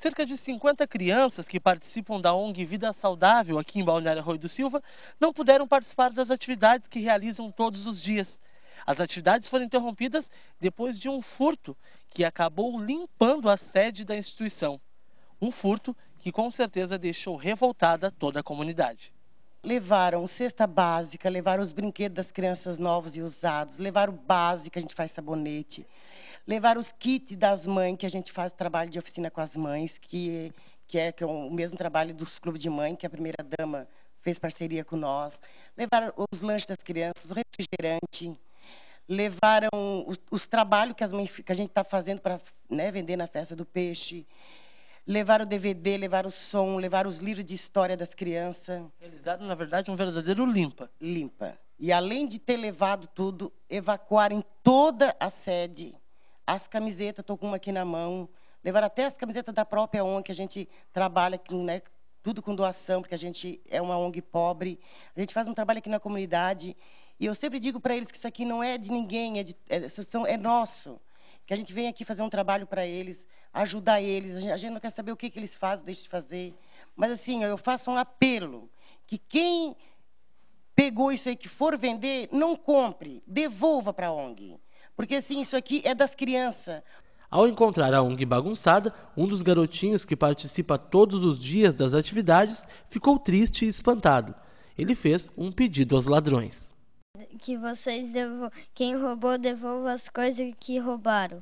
Cerca de 50 crianças que participam da ONG Vida Saudável aqui em Balneário Arroio do Silva não puderam participar das atividades que realizam todos os dias. As atividades foram interrompidas depois de um furto que acabou limpando a sede da instituição. Um furto que com certeza deixou revoltada toda a comunidade. Levaram cesta básica, levaram os brinquedos das crianças novos e usados, levaram básica, a gente faz sabonete levar os kits das mães, que a gente faz trabalho de oficina com as mães, que, que, é, que é o mesmo trabalho dos clubes de mãe, que a primeira dama fez parceria com nós. Levaram os lanches das crianças, o refrigerante. Levaram os, os trabalhos que, as mães, que a gente está fazendo para né, vender na festa do peixe. Levaram o DVD, levaram o som, levaram os livros de história das crianças. Realizado, na verdade, um verdadeiro limpa. Limpa. E além de ter levado tudo, evacuaram toda a sede as camisetas, estou com uma aqui na mão. Levaram até as camisetas da própria ONG, que a gente trabalha né, tudo com doação, porque a gente é uma ONG pobre. A gente faz um trabalho aqui na comunidade. E eu sempre digo para eles que isso aqui não é de ninguém, é, de, é, são, é nosso. Que a gente vem aqui fazer um trabalho para eles, ajudar eles. A gente, a gente, não quer saber o que, que eles fazem, deixa de fazer. Mas, assim, eu faço um apelo que quem pegou isso aí, que for vender, não compre, devolva para a ONG. Porque assim, isso aqui é das crianças. Ao encontrar a ONG bagunçada, um dos garotinhos que participa todos os dias das atividades ficou triste e espantado. Ele fez um pedido aos ladrões. Que vocês devo... quem roubou devolva as coisas que roubaram.